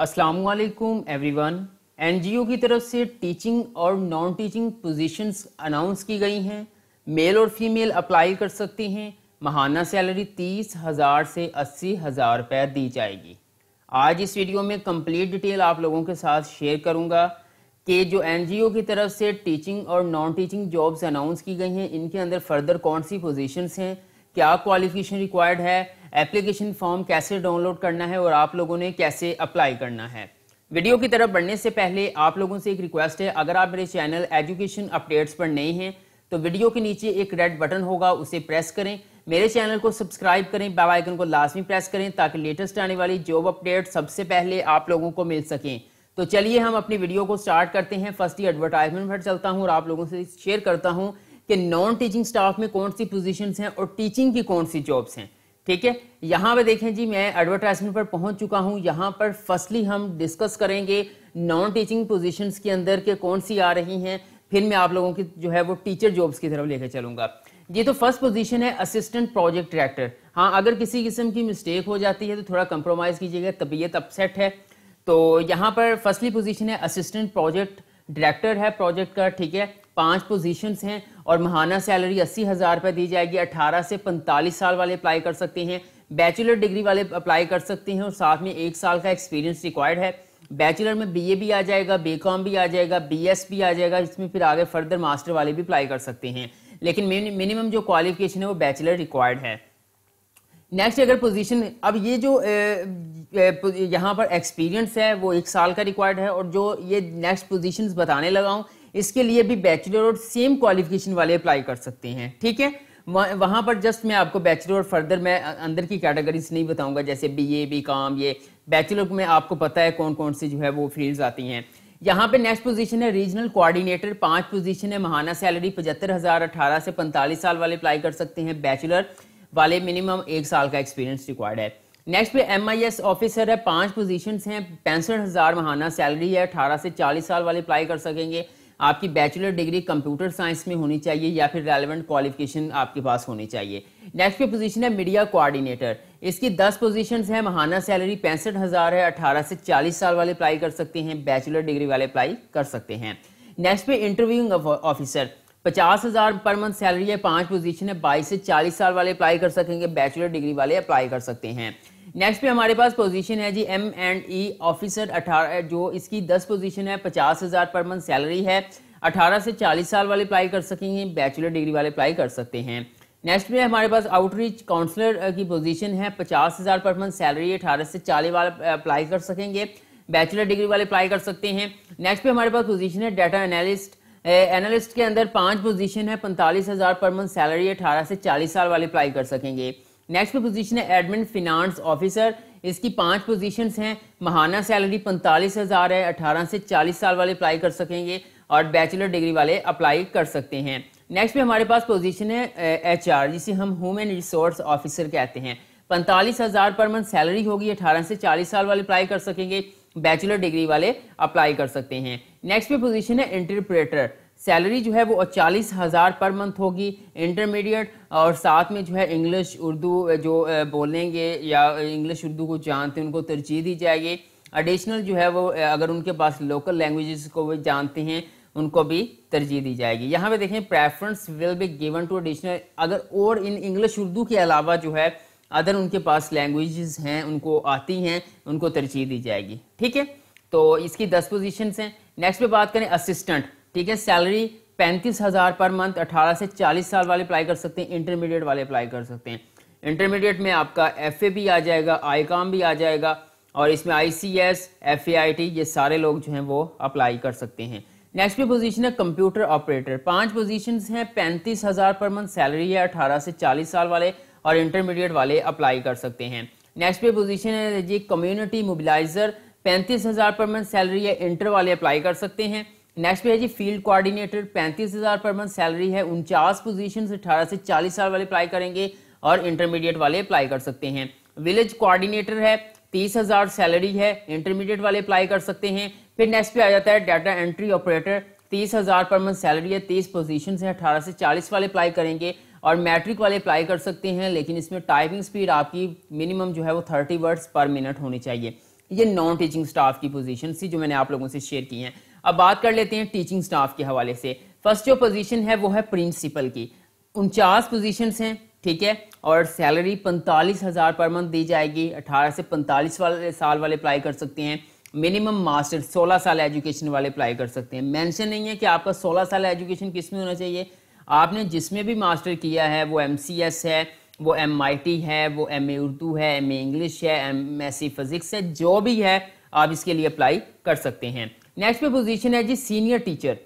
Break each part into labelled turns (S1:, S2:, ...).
S1: N everyone NGO की तरफ से टीचिंग और नॉन टीचिंग पोजीशंस अनाउंस की गई हैं मेल और फीमेल अप्लाई कर सकती हैं महाना सैलरी तीस हज़ार से अस्सी हज़ार रुपये दी जाएगी आज इस वीडियो में कंप्लीट डिटेल आप लोगों के साथ शेयर करूंगा कि जो एनजीओ की तरफ से टीचिंग और नॉन टीचिंग जॉब्स अनाउंस की गई हैं इनके अंदर फर्दर कौन सी पोजीशंस हैं क्या क्वालिफिकेशन रिक्वायर्ड है एप्लीकेशन फॉर्म कैसे डाउनलोड करना है और आप लोगों ने कैसे अप्लाई करना है वीडियो की तरफ बढ़ने से पहले आप लोगों से एक रिक्वेस्ट है अगर आप मेरे चैनल एजुकेशन अपडेट्स पर नए हैं तो वीडियो के नीचे एक रेड बटन होगा उसे प्रेस करें मेरे चैनल को सब्सक्राइब करें बेल आइकन को लाजमी प्रेस करें ताकि लेटेस्ट आने वाली जॉब अपडेट सबसे पहले आप लोगों को मिल सकें तो चलिए हम अपनी वीडियो को स्टार्ट करते हैं फर्स्ट ही एडवर्टाइजमेंट पर चलता हूँ और आप लोगों से शेयर करता हूँ कि नॉन टीचिंग स्टाफ में कौन सी पोजीशंस हैं और टीचिंग की कौन सी जॉब्स हैं ठीक है यहां पर देखें जी मैं एडवर्टाइजमेंट पर पहुंच चुका हूं यहां पर फर्स्टली हम डिस्कस करेंगे नॉन टीचिंग पोजिशन के अंदर के कौन सी आ रही हैं फिर मैं आप लोगों की जो है वो टीचर जॉब्स की तरफ लेकर चलूंगा ये तो फर्स्ट पोजीशन है असिस्टेंट प्रोजेक्ट डायरेक्टर हाँ अगर किसी किस्म की मिस्टेक हो जाती है तो थोड़ा कंप्रोमाइज कीजिएगा तबीयत अपसेट है तो यहाँ पर फर्स्टली पोजीशन है असिस्टेंट प्रोजेक्ट डायरेक्टर है प्रोजेक्ट का ठीक है पांच पोजीशंस हैं और महाना सैलरी अस्सी हज़ार रुपये दी जाएगी अठारह से पैंतालीस साल वाले अप्लाई कर सकते हैं बैचलर डिग्री वाले अप्लाई कर सकते हैं और साथ में एक साल का एक्सपीरियंस रिक्वायर्ड है बैचलर में बी भी आ जाएगा बीकॉम भी आ जाएगा बी भी आ जाएगा इसमें फिर आगे फर्दर मास्टर वाले भी अप्लाई कर सकते हैं लेकिन मिनिमम जो क्वालिफिकेशन है वो बैचलर रिक्वायर्ड है नेक्स्ट अगर पोजीशन अब ये जो यहाँ पर एक्सपीरियंस है वो एक साल का रिक्वायर्ड है और जो ये नेक्स्ट पोजीशंस बताने लगा हूँ इसके लिए भी बैचलर और सेम क्वालिफिकेशन वाले अप्लाई कर सकते हैं ठीक है वहां पर जस्ट मैं आपको बैचलर और फर्दर मैं अंदर की कैटेगरीज नहीं बताऊंगा जैसे बी ए बी काम ये बैचलर में आपको पता है कौन कौन सी जो है वो फील्ड आती हैं यहाँ पे नेक्स्ट पोजीशन है रीजनल कोऑर्डिनेटर पांच पोजीशन है महाना सैलरी पचहत्तर हज़ार अठारह से पैंतालीस साल वाले अप्लाई कर सकते हैं बैचलर वाले मिनिमम एक साल का एक्सपीरियंस रिक्वायर्ड है नेक्स्ट पे एम आई एस ऑफिसर है पांच पोजीशंस हैं पैंसठ हज़ार महाना सैलरी है अठारह से चालीस साल वाले अप्लाई कर सकेंगे आपकी बैचलर डिग्री कंप्यूटर साइंस में होनी चाहिए या फिर रेलिवेंट क्वालिफिकेशन आपके पास होनी चाहिए नेक्स्ट पे पोजीशन है मीडिया कोऑर्डिनेटर इसकी दस पोजीशंस हैं महाना सैलरी पैंसठ हज़ार है अठारह से चालीस साल वाले अप्लाई कर सकते हैं बैचलर डिग्री वाले अप्लाई कर सकते हैं नेक्स्ट पे इंटरव्यूइंग ऑफिसर पचास हज़ार पर मंथ सैलरी है पांच पोजीशन है बाईस से चालीस साल वाले अप्लाई कर सकेंगे बैचलर डिग्री वाले अप्लाई कर सकते हैं नेक्स्ट पे हमारे पास पोजीशन है जी एम एंड ई ऑफिसर अठारह जो इसकी दस पोजीशन है पचास हज़ार पर मंथ सैलरी है अठारह से चालीस साल वाले अप्लाई कर सकेंगे बैचलर डिग्री वाले अप्लाई कर सकते हैं नेक्स्ट में हमारे पास आउटरीच काउंसलर की पोजीशन है पचास हज़ार पर मंथ सैलरी अठारह से चालीस वाले अप्लाई कर सकेंगे बैचलर डिग्री वाले अप्लाई कर सकते हैं नेक्स्ट पे हमारे पास पोजीशन है डाटा एनालिस्ट एनालिस्ट के अंदर पांच पोजीशन है पैंतालीस हज़ार पर मंथ सैलरी अठारह से चालीस साल वाले अप्लाई कर सकेंगे नेक्स्ट पोजीशन है एडमिन फिनांस ऑफिसर इसकी पांच पोजीशंस हैं महाना सैलरी पैंतालीस हज़ार है अठारह से चालीस साल वाले अप्लाई कर सकेंगे और बैचलर डिग्री वाले अप्लाई कर सकते हैं नेक्स्ट में हमारे पास पोजीशन है एच आर जिसे हम ह्यूमन रिसोर्स ऑफिसर कहते हैं पैंतालीस हज़ार पर मंथ सैलरी होगी अठारह से चालीस साल वाले अप्लाई कर सकेंगे बैचलर डिग्री वाले अप्लाई कर सकते हैं नेक्स्ट पे पोजीशन है इंटरप्रेटर सैलरी जो है वो चालीस हज़ार पर मंथ होगी इंटरमीडिएट और साथ में जो है इंग्लिश उर्दू जो बोलेंगे या इंग्लिश उर्दू को जानते हैं उनको तरजीह दी जाएगी एडिशनल जो है वो अगर उनके पास लोकल लैंग्वेजेस को वो जानते हैं उनको भी तरजीह दी जाएगी यहाँ पे देखें preference will be given to additional अगर और इन इंग्लिश उर्दू के अलावा जो है अदर उनके पास लैंग्वेजेस हैं उनको आती हैं उनको तरजीह दी जाएगी ठीक है तो इसकी दस पोजीशंस हैं नेक्स्ट पे बात करें असिस्टेंट ठीक है सैलरी पैंतीस हज़ार पर मंथ अठारह से चालीस साल वाले अप्लाई कर सकते हैं इंटरमीडिएट वाले अप्लाई कर सकते हैं इंटरमीडिएट में आपका एफ भी आ जाएगा आई भी आ जाएगा और इसमें I C S F A I T ये सारे लोग जो हैं वो अप्लाई कर सकते हैं नेक्स्ट भी पोजीशन है कंप्यूटर ऑपरेटर पांच पोजीशन हैं पैंतीस हज़ार पर मंथ सैलरी है अठारह से चालीस साल वाले और इंटरमीडिएट वाले अप्लाई कर सकते हैं नेक्स्ट पे पोजीशन है जी कम्युनिटी मोबिलाइजर पैंतीस हज़ार पर मंथ सैलरी है इंटर वाले अप्लाई कर सकते हैं नेक्स्ट पे है जी फील्ड कोऑर्डिनेटर पैंतीस हज़ार पर मंथ सैलरी है उनचास पोजीशन अठारह से चालीस साल वाले अप्लाई करेंगे और इंटरमीडिएट वाले अप्लाई कर सकते हैं विलेज कोऑर्डिनेटर है तीस हज़ार सैलरी है इंटरमीडिएट वाले अप्लाई कर सकते हैं फिर नेक्स्ट पे आ जाता है डाटा एंट्री ऑपरेटर तीस हज़ार पर मंथ सैलरी है तीस पोजिशन है अठारह से चालीस वाले अप्लाई करेंगे और मैट्रिक वाले अप्लाई कर सकते हैं लेकिन इसमें टाइपिंग स्पीड आपकी मिनिमम जो है वो थर्टी वर्ड्स पर मिनट होनी चाहिए ये नॉन टीचिंग स्टाफ की पोजीशन थी जो मैंने आप लोगों से शेयर की है अब बात कर लेते हैं टीचिंग स्टाफ के हवाले से फर्स्ट जो पोजीशन है वो है प्रिंसिपल की उनचास पोजीशन हैं ठीक है और सैलरी पैंतालीस हज़ार पर मंथ दी जाएगी अठारह से पैंतालीस वाले साल वाले अप्लाई कर सकते हैं मिनिमम मास्टर सोलह साल एजुकेशन वाले अप्लाई कर सकते हैं मेंशन नहीं है कि आपका सोलह साल एजुकेशन किस में होना चाहिए आपने जिसमें भी मास्टर किया है वो एम है वो एम है वो एम उर्दू है एम इंग्लिश है एम एस फिज़िक्स है जो भी है आप इसके लिए अप्लाई कर सकते हैं नेक्स्ट पे पोजीशन है जी सीनियर टीचर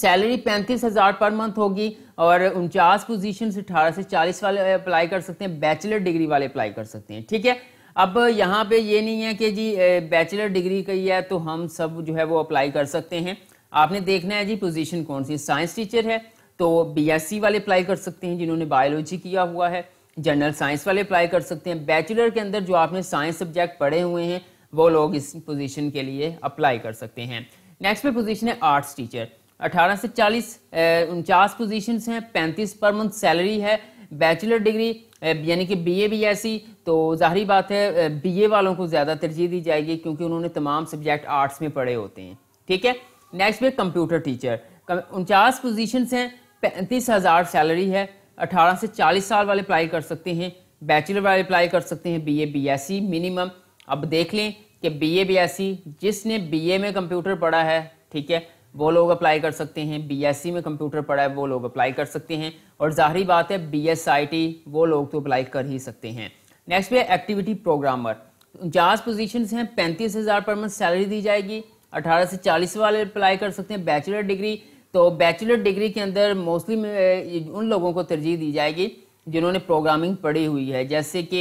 S1: सैलरी पैंतीस हज़ार पर मंथ होगी और उनचास पोजीशन अठारह से चालीस वाले अप्लाई कर सकते हैं बैचलर डिग्री वाले अप्लाई कर सकते हैं ठीक है अब यहाँ पे ये नहीं है कि जी बैचलर डिग्री कही है तो हम सब जो है वो अप्लाई कर सकते हैं आपने देखना है जी पोजीशन कौन सी साइंस टीचर है तो बीएससी वाले अप्लाई कर सकते हैं जिन्होंने बायोलॉजी किया हुआ है जनरल साइंस वाले अप्लाई कर सकते हैं बैचलर के अंदर जो आपने साइंस सब्जेक्ट पढ़े हुए हैं वो लोग इस पोजीशन के लिए अप्लाई कर सकते हैं नेक्स्ट पे पोजीशन है आर्ट्स टीचर 18 से चालीस उनचास पोजीशन हैं पैंतीस पर मंथ सैलरी है बैचलर डिग्री यानी कि बीए भी ऐसी तो जाहरी बात है बीए वालों को ज़्यादा तरजीह दी जाएगी क्योंकि उन्होंने तमाम सब्जेक्ट आर्ट्स में पढ़े होते हैं ठीक है नेक्स्ट पे कंप्यूटर टीचर उनचास पोजीशंस हैं पैंतीस हज़ार सैलरी है अठारह से चालीस साल वाले अप्लाई कर सकते हैं बैचलर वाले अप्लाई कर सकते हैं B A B S C minimum अब देख लें कि बी ए जिसने बी ए में कंप्यूटर पढ़ा है ठीक है वो लोग अप्लाई कर सकते हैं बी एस सी में कंप्यूटर पढ़ा है वो लोग अप्लाई कर सकते हैं और जाहरी बात है बी एस आई टी वो लोग तो अप्लाई कर ही सकते हैं नेक्स्ट पे एक्टिविटी प्रोग्रामर उनचास पोजिशन हैं पैंतीस हज़ार पर मंथ सैलरी दी जाएगी अठारह से चालीस वाले अप्लाई कर सकते हैं बैचलर डिग्री तो बैचलर डिग्री के अंदर मोस्टली उन लोगों को तरजीह दी जाएगी जिन्होंने प्रोग्रामिंग पढ़ी हुई है जैसे कि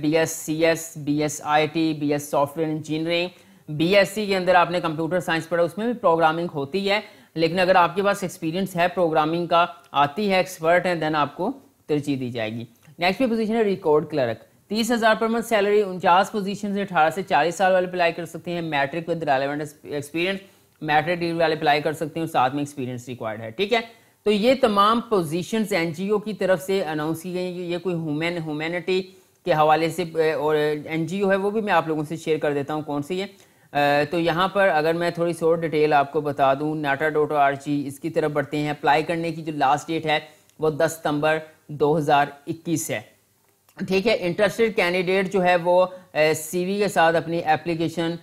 S1: B S C S B S I T B S software engineering B S C के अंदर आपने कंप्यूटर साइंस पढ़ा उसमें भी प्रोग्रामिंग होती है लेकिन अगर आपके पास एक्सपीरियंस है प्रोग्रामिंग का आती है एक्सपर्ट है देन आपको तरजीह दी जाएगी नेक्स्ट भी पोजीशन है रिकॉर्ड क्लर्क तीस हज़ार पर मंथ सैलरी उनचास पोजीशन से अठारह से चालीस साल वाले अप्लाई कर सकते हैं matric with relevant experience matric degree वाले अप्लाई कर सकते हैं साथ में एक्सपीरियंस रिक्वायर्ड है ठीक है तो ये तमाम पोजीशंस एनजीओ की तरफ से अनाउंस की गई ये कोई ह्यूमन ह्यूमैनिटी के हवाले से और एनजीओ है वो भी मैं आप लोगों से शेयर कर देता हूँ कौन सी है तो यहाँ पर अगर मैं थोड़ी सी और डिटेल आपको बता दूँ नाटा ओ आर जी इसकी तरफ बढ़ते हैं अप्लाई करने की जो लास्ट डेट है वो दस सितंबर 2021 है ठीक है इंटरेस्टेड कैंडिडेट जो है वो वी के साथ अपनी एप्लीकेशन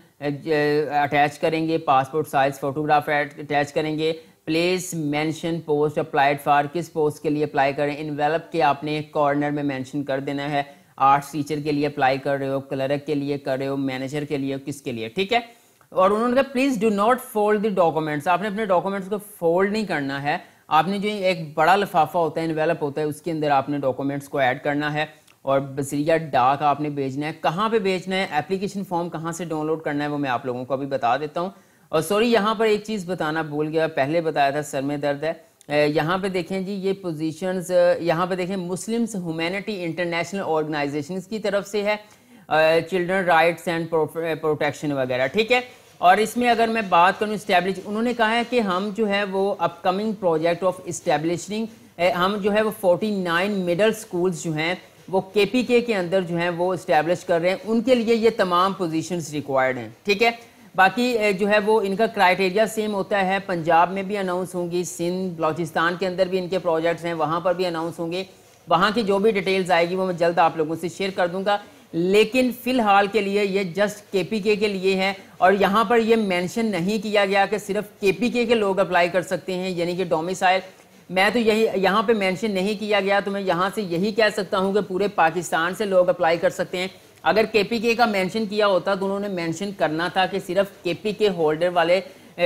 S1: अटैच करेंगे पासपोर्ट साइज फोटोग्राफ अटैच करेंगे place mention post applied for किस पोस्ट के लिए अप्लाई करें इनवेलप के आपने कॉर्नर में मेंशन कर देना है आर्ट्स टीचर के लिए अप्लाई कर रहे हो क्लर्क के लिए कर रहे हो मैनेजर के लिए किसके लिए ठीक है और उन्होंने कहा please do not fold the documents आपने अपने डॉक्यूमेंट्स को फोल्ड नहीं करना है आपने जो एक बड़ा लिफाफा होता है इन्वेलप होता है उसके अंदर आपने डॉक्यूमेंट्स को ऐड करना है और बसरिया डाक आपने भेजना है कहाँ पे भेजना है एप्लीकेशन फॉर्म कहाँ से डाउनलोड करना है वो मैं आप लोगों को अभी बता देता हूँ और सॉरी यहाँ पर एक चीज़ बताना भूल गया पहले बताया था सर में दर्द है यहाँ पे देखें जी ये पोजीशंस यहाँ पे देखें मुस्लिम्स ह्यूमैनिटी इंटरनेशनल ऑर्गेनाइजेशन की तरफ से है चिल्ड्रन राइट्स एंड प्रोटेक्शन वगैरह ठीक है और इसमें अगर मैं बात करूँ इस्टेब्लिश उन्होंने कहा है कि हम जो है वो अपकमिंग प्रोजेक्ट ऑफ इस्टेब्लिशिंग हम जो है वो फोर्टी नाइन मिडल स्कूल्स जो हैं वो के पी के अंदर जो हैं वो इस्टेब्लिश कर रहे हैं उनके लिए ये तमाम पोजिशन रिक्वायर्ड हैं ठीक है बाकी जो है वो इनका क्राइटेरिया सेम होता है पंजाब में भी अनाउंस होंगी सिंध बलोचिस्तान के अंदर भी इनके प्रोजेक्ट्स हैं वहाँ पर भी अनाउंस होंगे वहाँ की जो भी डिटेल्स आएगी वो मैं जल्द आप लोगों से शेयर कर दूंगा लेकिन फ़िलहाल के लिए ये जस्ट पी के लिए है और यहाँ पर ये मेंशन नहीं किया गया कि सिर्फ के के लोग अप्लाई कर सकते हैं यानी कि डोमिसाइल मैं तो यही यहाँ पे मेंशन नहीं किया गया तो मैं यहाँ से यही कह सकता हूँ कि पूरे पाकिस्तान से लोग अप्लाई कर सकते हैं अगर केपीके का मेंशन किया होता तो उन्होंने मेंशन करना था कि सिर्फ केपीके होल्डर वाले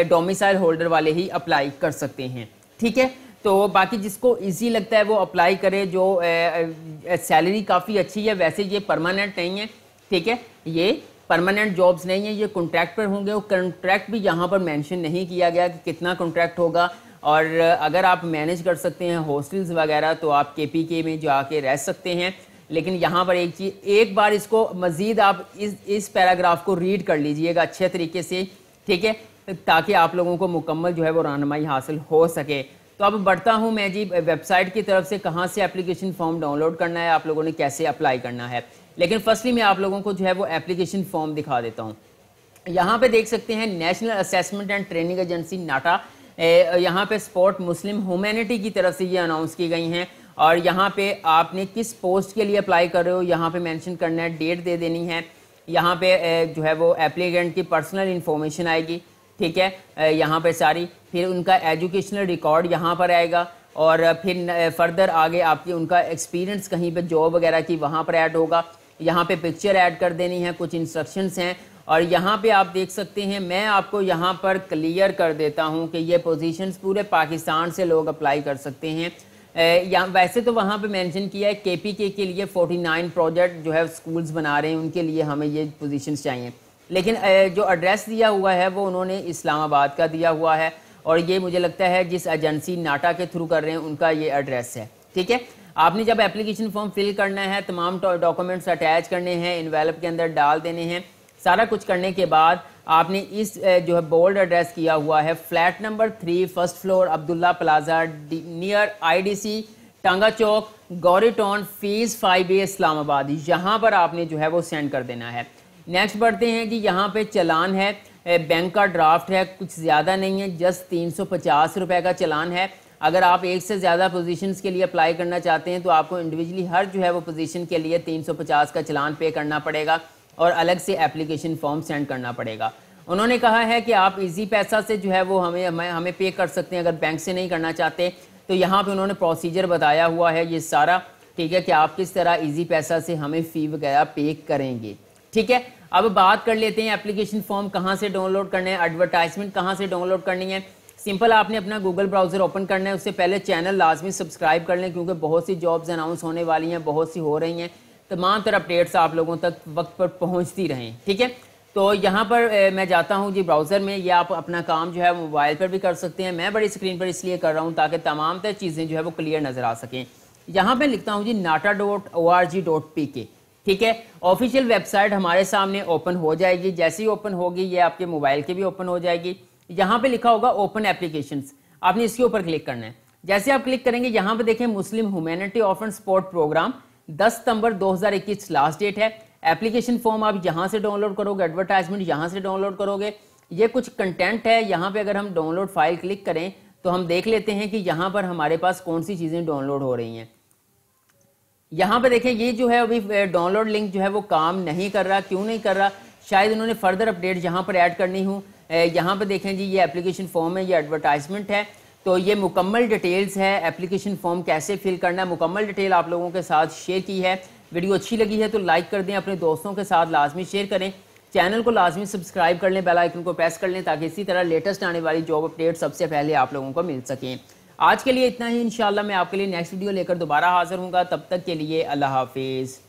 S1: डोमिसाइल होल्डर वाले ही अप्लाई कर सकते हैं ठीक है तो बाकी जिसको इजी लगता है वो अप्लाई करे जो सैलरी काफ़ी अच्छी है वैसे ये परमानेंट नहीं है ठीक है ये परमानेंट जॉब्स नहीं है ये कॉन्ट्रैक्ट पर होंगे और कॉन्ट्रैक्ट भी यहाँ पर मेंशन नहीं किया गया कि कितना कॉन्ट्रैक्ट होगा और अगर आप मैनेज कर सकते हैं हॉस्टल्स वगैरह तो आप के में जाके रह सकते हैं लेकिन यहाँ पर एक चीज़ एक बार इसको मज़ीद आप इस इस पैराग्राफ को रीड कर लीजिएगा अच्छे तरीके से ठीक है ताकि आप लोगों को मुकम्मल जो है वो रहनमाई हासिल हो सके तो अब बढ़ता हूँ मैं जी वेबसाइट की तरफ से कहाँ से एप्लीकेशन फॉर्म डाउनलोड करना है आप लोगों ने कैसे अप्लाई करना है लेकिन फर्स्टली मैं आप लोगों को जो है वो एप्लीकेशन फॉर्म दिखा देता हूँ यहाँ पे देख सकते हैं national assessment and training agency NATA यहाँ पे स्पोर्ट मुस्लिम ह्यूमैनिटी की तरफ से ये अनाउंस की गई हैं और यहाँ पे आपने किस पोस्ट के लिए अप्लाई कर रहे हो यहाँ पे मेंशन करना है डेट दे देनी है यहाँ पे जो है वो एप्लीकेंट की पर्सनल इन्फॉर्मेशन आएगी ठीक है यहाँ पे सारी फिर उनका एजुकेशनल रिकॉर्ड यहाँ पर आएगा और फिर फर्दर आगे आपकी उनका एक्सपीरियंस कहीं पर जॉब वगैरह की वहाँ पर ऐड होगा यहाँ पे पिक्चर ऐड कर देनी है कुछ इंस्ट्रक्शंस हैं और यहाँ पे आप देख सकते हैं मैं आपको यहाँ पर क्लियर कर देता हूँ कि ये पोजीशंस पूरे पाकिस्तान से लोग अप्लाई कर सकते हैं या वैसे तो वहाँ पे मेंशन किया है केपीके के लिए 49 प्रोजेक्ट जो है स्कूल्स बना रहे हैं उनके लिए हमें ये पोजीशंस चाहिए लेकिन जो एड्रेस दिया हुआ है वो उन्होंने इस्लामाबाद का दिया हुआ है और ये मुझे लगता है जिस एजेंसी नाटा के थ्रू कर रहे हैं उनका ये एड्रेस है ठीक है आपने जब एप्लीकेशन फॉर्म फिल करना है तमाम डॉक्यूमेंट्स अटैच करने हैं इन्वेलप के अंदर डाल देने हैं सारा कुछ करने के बाद आपने इस जो है बोल्ड एड्रेस किया हुआ है flat number three first floor Abdullah plaza near IDC Tanga Chowk टॉन फीस फाइव ए इस्लामाबाद यहाँ पर आपने जो है वो सेंड कर देना है नेक्स्ट बढ़ते हैं कि यहाँ पे चलान है बैंक का ड्राफ्ट है कुछ ज़्यादा नहीं है जस्ट तीन सौ पचास रुपये का चलान है अगर आप एक से ज़्यादा पोजीशंस के लिए अप्लाई करना चाहते हैं तो आपको इंडिविजुअली हर जो है वो पोजीशन के लिए तीन सौ पचास का चलान पे करना पड़ेगा और अलग से एप्लीकेशन फॉर्म सेंड करना पड़ेगा उन्होंने कहा है कि आप इजी पैसा से जो है वो हमें हमें हमें पे कर सकते हैं अगर बैंक से नहीं करना चाहते तो यहाँ पे उन्होंने प्रोसीजर बताया हुआ है ये सारा ठीक है कि आप किस तरह इजी पैसा से हमें फ़ी वगैरह पे करेंगे ठीक है अब बात कर लेते हैं एप्लीकेशन फॉर्म कहाँ से डाउनलोड करने है एडवर्टाइजमेंट कहाँ से डाउनलोड करनी है सिंपल आपने अपना गूगल ब्राउज़र ओपन करना है उससे पहले चैनल लाजमी सब्सक्राइब कर लें क्योंकि बहुत सी जॉब्स अनाउंस होने वाली हैं बहुत सी हो रही हैं तमाम तरह अपडेट्स आप लोगों तक वक्त पर पहुंचती रहें ठीक है तो यहाँ पर मैं जाता हूँ जी ब्राउज़र में ये आप अपना काम जो है मोबाइल पर भी कर सकते हैं मैं बड़ी स्क्रीन पर इसलिए कर रहा हूँ ताकि तमाम तरह चीज़ें जो है वो क्लियर नज़र आ सकें यहाँ पर लिखता हूँ जी NATA dot O R G dot P K ठीक है ऑफिशियल वेबसाइट हमारे सामने ओपन हो जाएगी जैसे ही ओपन होगी ये आपके मोबाइल के भी ओपन हो जाएगी यहाँ पे लिखा होगा ओपन एप्लीकेशन आपने इसके ऊपर क्लिक करना है जैसे आप क्लिक करेंगे यहाँ पे देखें Muslim humanity of and sport program 10 सितंबर 2021 लास्ट डेट है एप्लीकेशन फॉर्म आप यहां से डाउनलोड करोगे एडवर्टाइजमेंट यहां से डाउनलोड करोगे ये कुछ कंटेंट है यहां पे अगर हम डाउनलोड फाइल क्लिक करें तो हम देख लेते हैं कि यहां पर हमारे पास कौन सी चीज़ें डाउनलोड हो रही हैं यहां पर देखें ये जो है अभी डाउनलोड लिंक जो है वो काम नहीं कर रहा क्यों नहीं कर रहा शायद इन्होंने फर्दर अपडेट यहाँ पर ऐड करनी हूँ यहाँ पर देखें जी ये एप्लीकेशन फॉर्म है ये एडवर्टाइजमेंट है तो ये मुकम्मल डिटेल्स है एप्लीकेशन फॉर्म कैसे फिल करना है मुकम्मल डिटेल आप लोगों के साथ शेयर की है वीडियो अच्छी लगी है तो लाइक कर दें अपने दोस्तों के साथ लाजमी शेयर करें चैनल को लाजमी सब्सक्राइब कर लें बेल आइकन को प्रेस कर लें ताकि इसी तरह लेटेस्ट आने वाली जॉब अपडेट सबसे पहले आप लोगों को मिल सकें आज के लिए इतना ही इंशाल्लाह मैं आपके लिए नेक्स्ट वीडियो लेकर दोबारा हाजिर हूँगा तब तक के लिए अल्लाह हाफिज़